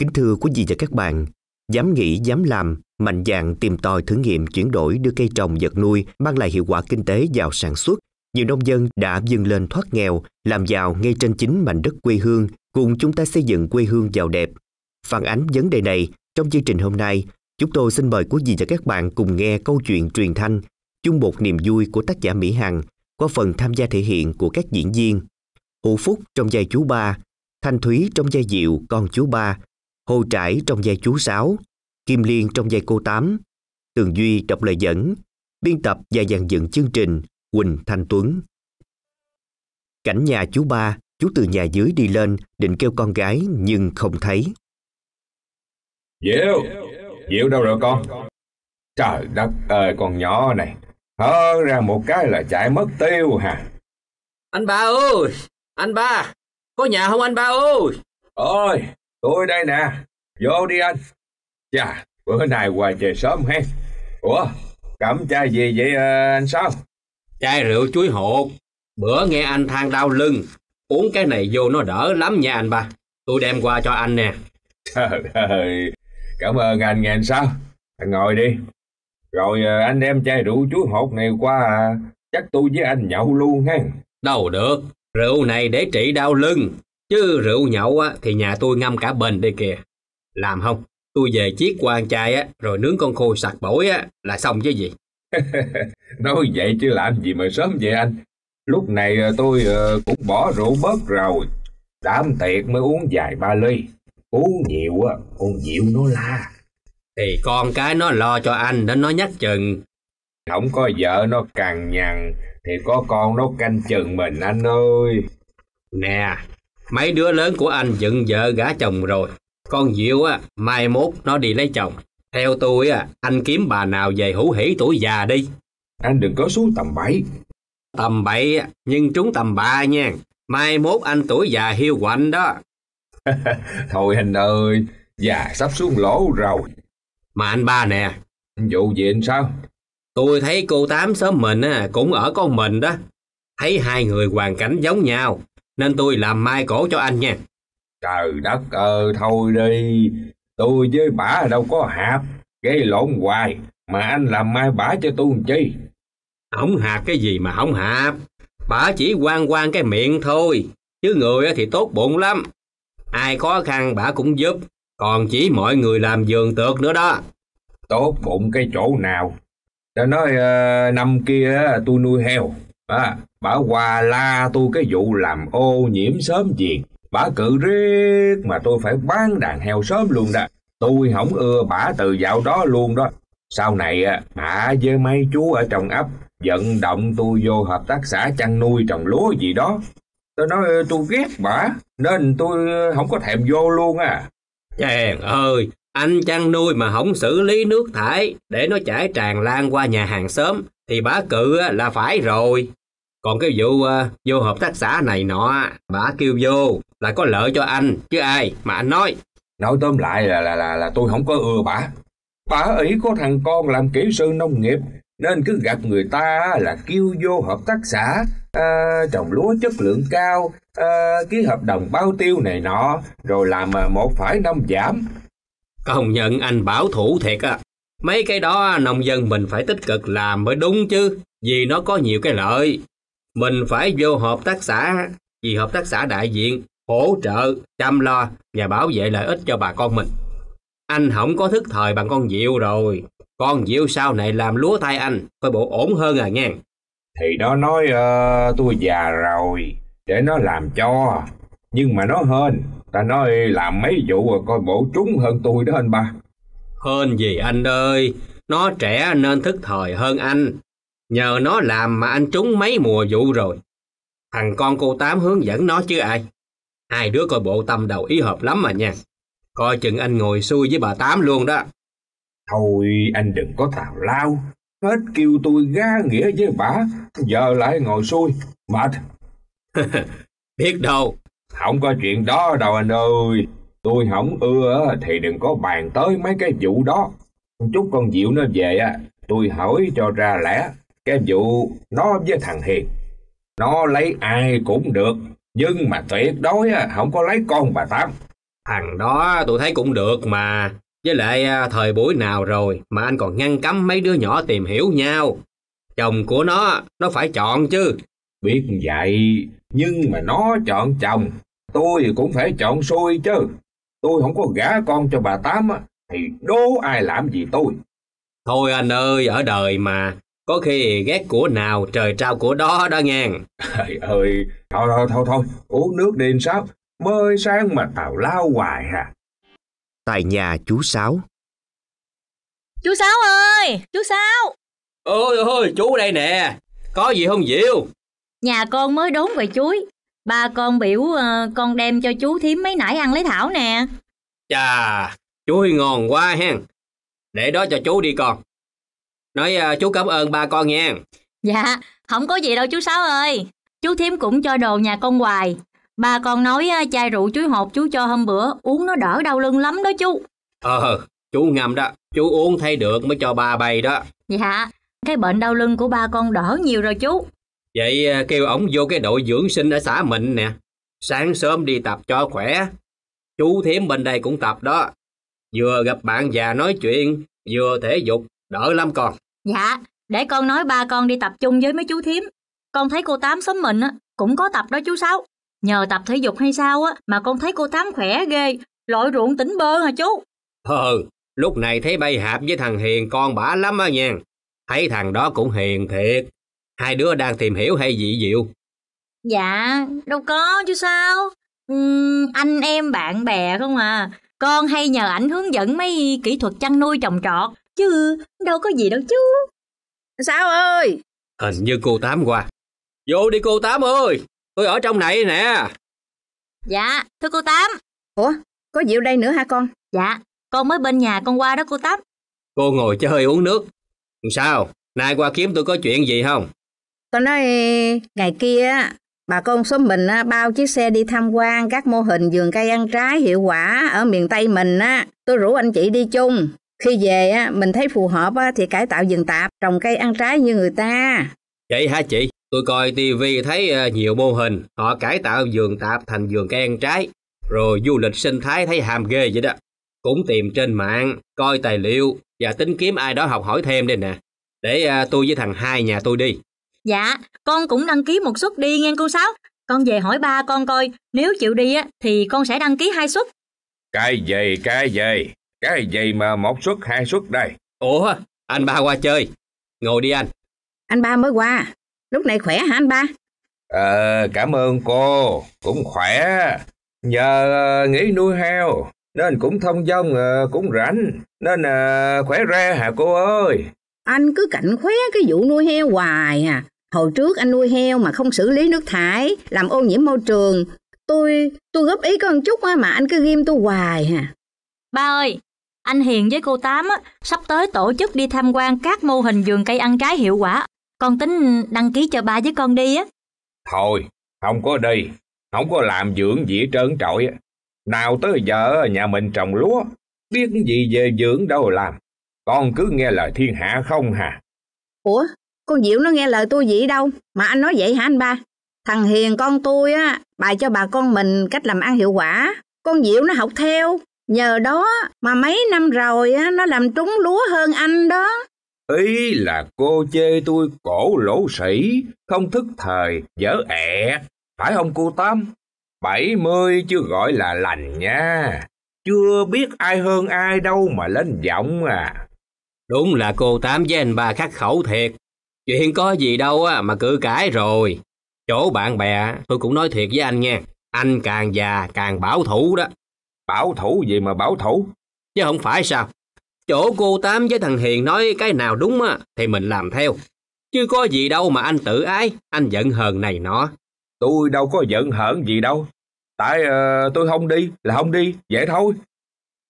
Kính thưa quý vị và các bạn, dám nghĩ, dám làm, mạnh dạn tìm tòi thử nghiệm chuyển đổi đưa cây trồng vật nuôi mang lại hiệu quả kinh tế vào sản xuất. Nhiều nông dân đã dâng lên thoát nghèo, làm giàu ngay trên chính mảnh đất quê hương, cùng chúng ta xây dựng quê hương giàu đẹp. Phản ánh vấn đề này trong chương trình hôm nay, chúng tôi xin mời quý vị và các bạn cùng nghe câu chuyện truyền thanh chung một niềm vui của tác giả Mỹ Hằng qua phần tham gia thể hiện của các diễn viên Hữu Phúc trong vai chú ba, Thanh Thúy trong vai Diệu con chú ba Hồ Trải trong vai chú Sáu, Kim Liên trong vai cô Tám, Tường Duy đọc lời dẫn, biên tập và dàn dựng chương trình Quỳnh Thanh Tuấn. Cảnh nhà chú ba, chú từ nhà dưới đi lên định kêu con gái nhưng không thấy. Diệu, Diệu đâu rồi con? Trời đất ơi con nhỏ này, hớ ra một cái là chạy mất tiêu hả? Anh ba ơi, anh ba, có nhà không anh ba ơi? Ôi, Tôi đây nè, vô đi anh. Chà, bữa nay hoài về sớm hen. Ủa, cẩm chai gì vậy à, anh sao? Chai rượu chuối hột. Bữa nghe anh than đau lưng, uống cái này vô nó đỡ lắm nha anh ba. Tôi đem qua cho anh nè. Trời ơi, cảm ơn anh nghe anh sao. Anh ngồi đi. Rồi ờ, anh đem chai rượu chuối hột này qua à, Chắc tôi với anh nhậu luôn ha. Đâu được, rượu này để trị đau lưng, Chứ rượu nhậu á, thì nhà tôi ngâm cả bình đây kìa. Làm không? Tôi về chiếc quan chai á, rồi nướng con khô sạc bổi á, là xong chứ gì. Nói vậy chứ làm gì mà sớm vậy anh. Lúc này ờ, tôi ờ, cũng bỏ rượu bớt rồi. Đám tiệc mới uống vài ba ly. Uống nhiều á, con Diệu nó la. Thì con cái nó lo cho anh, đến nó nhắc chừng. Không có vợ nó càng nhằn, thì có con nó canh chừng mình anh ơi. Nè, Mấy đứa lớn của anh dựng vợ gả chồng rồi. Con Diệu á, mai mốt nó đi lấy chồng. Theo tôi á, anh kiếm bà nào về hữu hỷ tuổi già đi. Anh đừng có xuống tầm bảy. Tầm bảy á, nhưng trúng tầm ba nha. Mai mốt anh tuổi già hiu quạnh đó. Thôi anh ơi, già sắp xuống lỗ rồi. Mà anh ba nè. Vụ gì anh sao? Tôi thấy cô tám sớm mình á, cũng ở con mình đó. Thấy hai người hoàn cảnh giống nhau, nên tôi làm mai cổ cho anh nha. Trời đất ơi, thôi đi, tôi với bả đâu có hạp, gây lộn hoài, mà anh làm mai bả cho tôi làm chi? Không hạp cái gì mà không hạp, bả chỉ quan quan cái miệng thôi, chứ người thì tốt bụng lắm. Ai khó khăn bả cũng giúp, còn chỉ mọi người làm giường tược nữa đó. Tốt bụng cái chỗ nào? Đã nói uh, năm kia tôi nuôi heo, à, Bà hòa la tôi cái vụ làm ô nhiễm sớm diệt. Bà cự riết mà tôi phải bán đàn heo sớm luôn đó. Tôi không ưa bả từ dạo đó luôn đó. Sau này á à, bà với mấy chú ở trong ấp vận động tôi vô hợp tác xã chăn nuôi trồng lúa gì đó. Tôi nói tôi ghét bả nên tôi à, không có thèm vô luôn à. Chàng ơi, anh chăn nuôi mà không xử lý nước thải để nó chảy tràn lan qua nhà hàng sớm thì bả cự à, là phải rồi còn cái vụ uh, vô hợp tác xã này nọ bà kêu vô là có lợi cho anh chứ ai mà anh nói nói tóm lại là là là, là tôi không có ưa bà bà ý có thằng con làm kỹ sư nông nghiệp nên cứ gặp người ta là kêu vô hợp tác xã à, trồng lúa chất lượng cao à, ký hợp đồng bao tiêu này nọ rồi làm một phải năm giảm công nhận anh bảo thủ thiệt á à. mấy cái đó nông dân mình phải tích cực làm mới đúng chứ vì nó có nhiều cái lợi mình phải vô hợp tác xã vì hợp tác xã đại diện hỗ trợ chăm lo và bảo vệ lợi ích cho bà con mình anh không có thức thời bằng con diệu rồi con diệu sau này làm lúa thay anh coi bộ ổn hơn à nghe thì nó nói uh, tôi già rồi để nó làm cho nhưng mà nó hên ta nói làm mấy vụ rồi à, coi bộ trúng hơn tôi đó anh ba hên gì anh ơi nó trẻ nên thức thời hơn anh Nhờ nó làm mà anh trúng mấy mùa vụ rồi. Thằng con cô Tám hướng dẫn nó chứ ai. Hai đứa coi bộ tâm đầu ý hợp lắm mà nha. Coi chừng anh ngồi xui với bà Tám luôn đó. Thôi anh đừng có tào lao. Hết kêu tôi ga nghĩa với bà. Giờ lại ngồi xui. Mệt. Biết đâu. Không có chuyện đó đâu anh ơi. Tôi không ưa thì đừng có bàn tới mấy cái vụ đó. Chút con Diệu nó về á, tôi hỏi cho ra lẽ. Cái vụ nó với thằng Hiền, nó lấy ai cũng được, nhưng mà tuyệt đối không có lấy con bà Tám. Thằng đó tôi thấy cũng được mà, với lại à, thời buổi nào rồi mà anh còn ngăn cấm mấy đứa nhỏ tìm hiểu nhau. Chồng của nó, nó phải chọn chứ. Biết vậy, nhưng mà nó chọn chồng, tôi cũng phải chọn xui chứ. Tôi không có gả con cho bà Tám thì đố ai làm gì tôi. Thôi anh ơi, ở đời mà, có khi ghét của nào trời trao của đó đó nghe. Trời ơi, thôi thôi thôi thôi, uống nước đi sao? Bơi sáng mà tào lao hoài à. Tại nhà chú Sáu. Chú Sáu ơi, chú Sáu. Ôi ôi, chú đây nè. Có gì không Diệu? Nhà con mới đốn về chuối. Ba con biểu uh, con đem cho chú thím mấy nãy ăn lấy thảo nè. Chà, chuối ngon quá hen. Để đó cho chú đi con nói uh, chú cảm ơn ba con nha dạ không có gì đâu chú sáu ơi chú thím cũng cho đồ nhà con hoài ba con nói uh, chai rượu chuối hột chú cho hôm bữa uống nó đỡ đau lưng lắm đó chú ờ chú ngầm đó chú uống thấy được mới cho ba bày đó dạ cái bệnh đau lưng của ba con đỡ nhiều rồi chú vậy uh, kêu ổng vô cái đội dưỡng sinh ở xã mình nè sáng sớm đi tập cho khỏe chú thím bên đây cũng tập đó vừa gặp bạn già nói chuyện vừa thể dục đỡ lắm con Dạ, để con nói ba con đi tập chung với mấy chú thím. Con thấy cô Tám xóm mình á, cũng có tập đó chú Sáu. Nhờ tập thể dục hay sao á, mà con thấy cô Tám khỏe ghê, lội ruộng tỉnh bơ hả chú? ừ lúc này thấy bay hạp với thằng Hiền con bả lắm á nha. Thấy thằng đó cũng hiền thiệt. Hai đứa đang tìm hiểu hay dị dịu Dạ, đâu có chứ sao. Uhm, anh em bạn bè không à. Con hay nhờ ảnh hướng dẫn mấy kỹ thuật chăn nuôi trồng trọt Chứ đâu có gì đâu chú Sao ơi Hình như cô Tám qua Vô đi cô Tám ơi Tôi ở trong này nè Dạ thưa cô Tám Ủa có Diệu đây nữa hả con Dạ con mới bên nhà con qua đó cô Tám Cô ngồi chơi uống nước Sao nay qua kiếm tôi có chuyện gì không Tôi nói ngày kia bà con xóm mình á, bao chiếc xe đi tham quan các mô hình vườn cây ăn trái hiệu quả ở miền Tây mình á. Tôi rủ anh chị đi chung. Khi về á, mình thấy phù hợp á, thì cải tạo vườn tạp, trồng cây ăn trái như người ta. Vậy hả chị? Tôi coi tivi thấy ờ, nhiều mô hình, họ cải tạo vườn tạp thành vườn cây ăn trái, rồi du lịch sinh thái thấy hàm ghê vậy đó. Cũng tìm trên mạng, coi tài liệu và tính kiếm ai đó học hỏi thêm đây nè. Để ờ, tôi với thằng hai nhà tôi đi. Dạ, con cũng đăng ký một suất đi nghe cô Sáu. Con về hỏi ba con coi, nếu chịu đi á thì con sẽ đăng ký hai suất. Cái gì, cái gì? Cái gì mà một suất hai suất đây? Ủa, anh ba qua chơi. Ngồi đi anh. Anh ba mới qua. Lúc này khỏe hả anh ba? Ờ, cảm ơn cô. Cũng khỏe. Nhờ ờ, nghỉ nuôi heo. Nên cũng thông dong ờ, cũng rảnh. Nên ờ, khỏe ra hả cô ơi? Anh cứ cạnh khóe cái vụ nuôi heo hoài à. Hồi trước anh nuôi heo mà không xử lý nước thải, làm ô nhiễm môi trường. Tôi, tôi góp ý con chút mà anh cứ ghim tôi hoài hả? À. Ba ơi, anh Hiền với cô Tám á, sắp tới tổ chức đi tham quan các mô hình vườn cây ăn trái hiệu quả. Con tính đăng ký cho ba với con đi á. Thôi, không có đi, không có làm dưỡng gì trơn trọi. Nào tới giờ nhà mình trồng lúa, biết gì về dưỡng đâu làm. Con cứ nghe lời thiên hạ không hà. Ủa, con Diệu nó nghe lời tôi gì đâu, mà anh nói vậy hả anh ba? Thằng Hiền con tôi á, bài cho bà con mình cách làm ăn hiệu quả, con Diệu nó học theo. Nhờ đó mà mấy năm rồi nó làm trúng lúa hơn anh đó. Ý là cô chê tôi cổ lỗ sĩ, không thức thời, dở ẹ. Phải không cô Tâm? bảy mươi chưa gọi là lành nha. Chưa biết ai hơn ai đâu mà lên giọng à. Đúng là cô Tám với anh ba khắc khẩu thiệt. Chuyện có gì đâu mà cự cãi rồi. Chỗ bạn bè tôi cũng nói thiệt với anh nha. Anh càng già càng bảo thủ đó. Bảo thủ gì mà bảo thủ? Chứ không phải sao? Chỗ cô Tám với thằng Hiền nói cái nào đúng á, thì mình làm theo. Chứ có gì đâu mà anh tự ái, anh giận hờn này nọ. Tôi đâu có giận hờn gì đâu. Tại uh, tôi không đi là không đi, vậy thôi.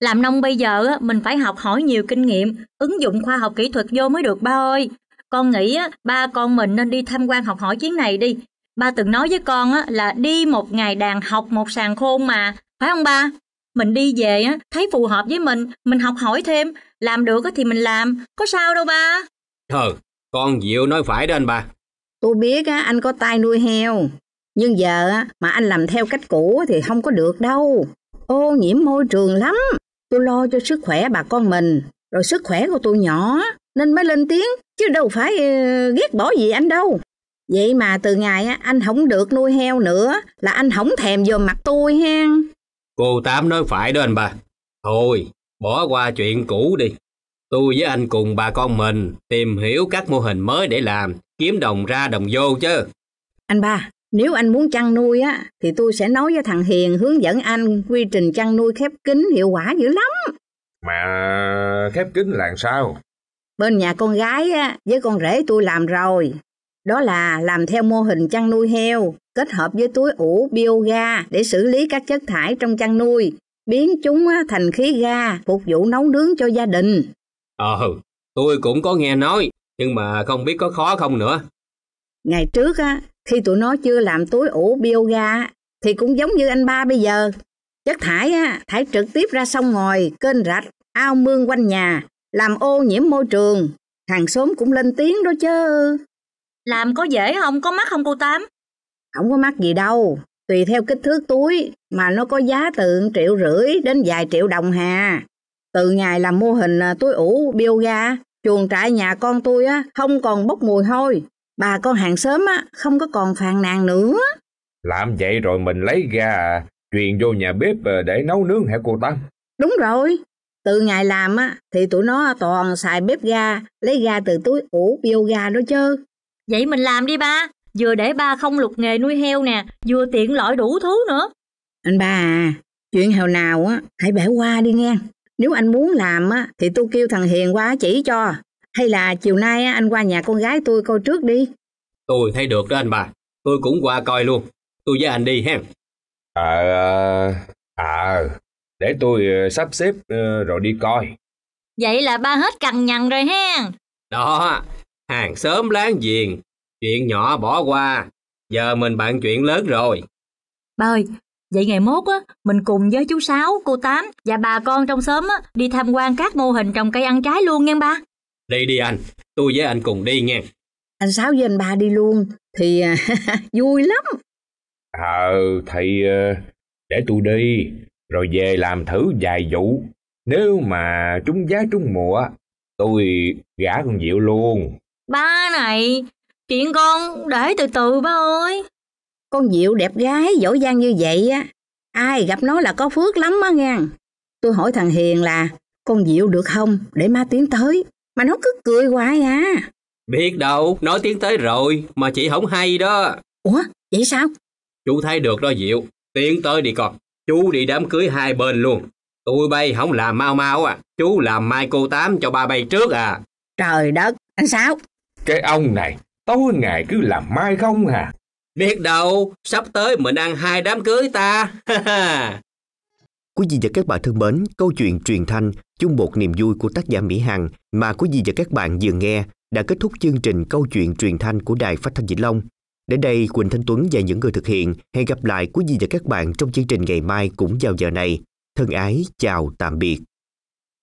Làm nông bây giờ mình phải học hỏi nhiều kinh nghiệm, ứng dụng khoa học kỹ thuật vô mới được ba ơi. Con nghĩ ba con mình nên đi tham quan học hỏi chuyến này đi. Ba từng nói với con là đi một ngày đàn học một sàn khôn mà, phải không ba? mình đi về á thấy phù hợp với mình mình học hỏi thêm làm được thì mình làm có sao đâu ba ờ con diệu nói phải đó anh ba tôi biết á anh có tay nuôi heo nhưng giờ á mà anh làm theo cách cũ thì không có được đâu ô nhiễm môi trường lắm tôi lo cho sức khỏe bà con mình rồi sức khỏe của tụi nhỏ nên mới lên tiếng chứ đâu phải ờ, ghét bỏ gì anh đâu vậy mà từ ngày á anh không được nuôi heo nữa là anh không thèm vô mặt tôi hen Cô Tám nói phải đó anh ba. Thôi, bỏ qua chuyện cũ đi. Tôi với anh cùng bà con mình tìm hiểu các mô hình mới để làm, kiếm đồng ra đồng vô chứ. Anh ba, nếu anh muốn chăn nuôi á, thì tôi sẽ nói với thằng Hiền hướng dẫn anh quy trình chăn nuôi khép kín hiệu quả dữ lắm. Mà khép kín là sao? Bên nhà con gái á, với con rể tôi làm rồi. Đó là làm theo mô hình chăn nuôi heo, kết hợp với túi ủ bioga để xử lý các chất thải trong chăn nuôi, biến chúng thành khí ga phục vụ nấu nướng cho gia đình. Ờ, tôi cũng có nghe nói, nhưng mà không biết có khó không nữa. Ngày trước á, khi tụi nó chưa làm túi ủ bioga thì cũng giống như anh ba bây giờ. Chất thải á, thải trực tiếp ra sông ngòi, kênh rạch, ao mương quanh nhà, làm ô nhiễm môi trường. Hàng xóm cũng lên tiếng đó chứ. Làm có dễ không, có mắc không cô Tám? Không có mắc gì đâu, tùy theo kích thước túi mà nó có giá từ triệu rưỡi đến vài triệu đồng hà. Từ ngày làm mô hình à, túi ủ biêu bioga, chuồng trại nhà con tôi á không còn bốc mùi hôi, bà con hàng xóm á không có còn phàn nàn nữa. Làm vậy rồi mình lấy gà truyền vô nhà bếp à, để nấu nướng hả cô Tâm? Đúng rồi, từ ngày làm á thì tụi nó toàn xài bếp ga, lấy ga từ túi ủ bioga đó chứ. Vậy mình làm đi ba, vừa để ba không lục nghề nuôi heo nè, vừa tiện lợi đủ thứ nữa. Anh ba à, chuyện hồi nào á, hãy bẻ qua đi nghe. Nếu anh muốn làm á, thì tôi kêu thằng Hiền qua chỉ cho. Hay là chiều nay á, anh qua nhà con gái tôi coi trước đi. Tôi thấy được đó anh bà, tôi cũng qua coi luôn. Tôi với anh đi hen. À, à, để tôi ờ, sắp xếp ờ, rồi đi coi. Vậy là ba hết cằn nhằn rồi hen. Đó, hàng xóm láng giềng Chuyện nhỏ bỏ qua, giờ mình bàn chuyện lớn rồi. Ba ơi, vậy ngày mốt á, mình cùng với chú Sáu, cô Tám và bà con trong xóm á, đi tham quan các mô hình trồng cây ăn trái luôn nha ba. Đi đi anh, tôi với anh cùng đi nha. Anh Sáu với anh ba đi luôn, thì vui lắm. Ờ, à, thì ờ, để tôi đi, rồi về làm thử vài vụ. Nếu mà trúng giá trúng mùa, tôi gả con Diệu luôn. Ba này, Chuyện con để từ từ ba ơi. Con Diệu đẹp gái, giỏi giang như vậy á. Ai gặp nó là có phước lắm á nghe. Tôi hỏi thằng Hiền là con Diệu được không để ma tiến tới. Mà nó cứ cười hoài à. Biết đâu, nó tiến tới rồi mà chị không hay đó. Ủa, vậy sao? Chú thấy được đó Diệu, tiến tới đi con. Chú đi đám cưới hai bên luôn. Tụi bay không làm mau mau à, chú làm mai cô tám cho ba bay trước à. Trời đất, anh Sáu. Cái ông này, Tối ngày cứ làm mai không à. Biết đâu, sắp tới mình ăn hai đám cưới ta. quý vị và các bạn thân mến, câu chuyện truyền thanh chung một niềm vui của tác giả Mỹ Hằng mà quý vị và các bạn vừa nghe đã kết thúc chương trình câu chuyện truyền thanh của Đài Phát thanh Vĩnh Long. Đến đây, Quỳnh Thanh Tuấn và những người thực hiện hẹn gặp lại quý vị và các bạn trong chương trình ngày mai cũng vào giờ này. Thân ái, chào tạm biệt.